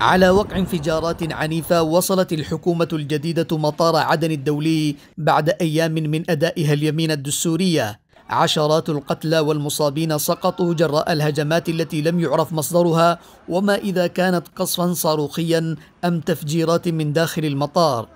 على وقع انفجارات عنيفة وصلت الحكومة الجديدة مطار عدن الدولي بعد أيام من أدائها اليمين الدستورية عشرات القتلى والمصابين سقطوا جراء الهجمات التي لم يعرف مصدرها وما إذا كانت قصفا صاروخيا أم تفجيرات من داخل المطار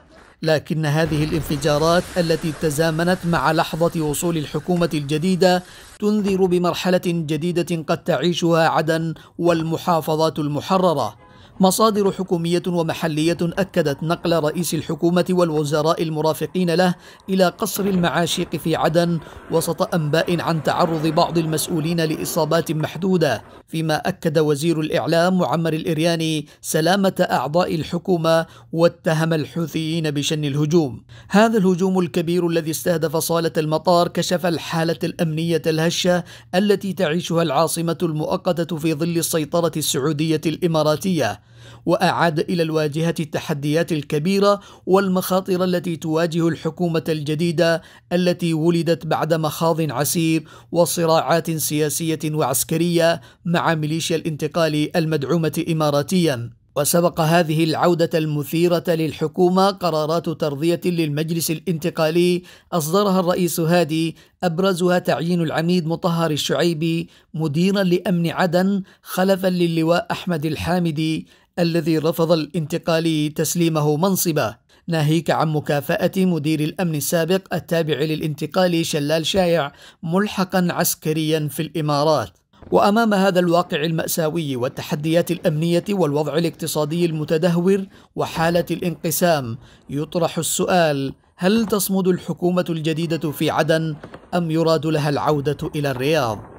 لكن هذه الانفجارات التي تزامنت مع لحظة وصول الحكومة الجديدة تنذر بمرحلة جديدة قد تعيشها عدن والمحافظات المحررة مصادر حكومية ومحلية أكدت نقل رئيس الحكومة والوزراء المرافقين له إلى قصر المعاشيق في عدن وسط أنباء عن تعرض بعض المسؤولين لإصابات محدودة فيما أكد وزير الإعلام معمر الإرياني سلامة أعضاء الحكومة واتهم الحوثيين بشن الهجوم هذا الهجوم الكبير الذي استهدف صالة المطار كشف الحالة الأمنية الهشة التي تعيشها العاصمة المؤقتة في ظل السيطرة السعودية الإماراتية وأعاد إلى الواجهة التحديات الكبيرة والمخاطر التي تواجه الحكومة الجديدة التي ولدت بعد مخاض عسير وصراعات سياسية وعسكرية مع ميليشيا الانتقال المدعومة إماراتياً وسبق هذه العودة المثيرة للحكومة قرارات ترضية للمجلس الانتقالي أصدرها الرئيس هادي أبرزها تعيين العميد مطهر الشعيبي مديرا لأمن عدن خلفا للواء أحمد الحامدي الذي رفض الانتقالي تسليمه منصبه ناهيك عن مكافأة مدير الأمن السابق التابع للانتقالي شلال شايع ملحقا عسكريا في الإمارات وامام هذا الواقع الماساوي والتحديات الامنيه والوضع الاقتصادي المتدهور وحاله الانقسام يطرح السؤال هل تصمد الحكومه الجديده في عدن ام يراد لها العوده الى الرياض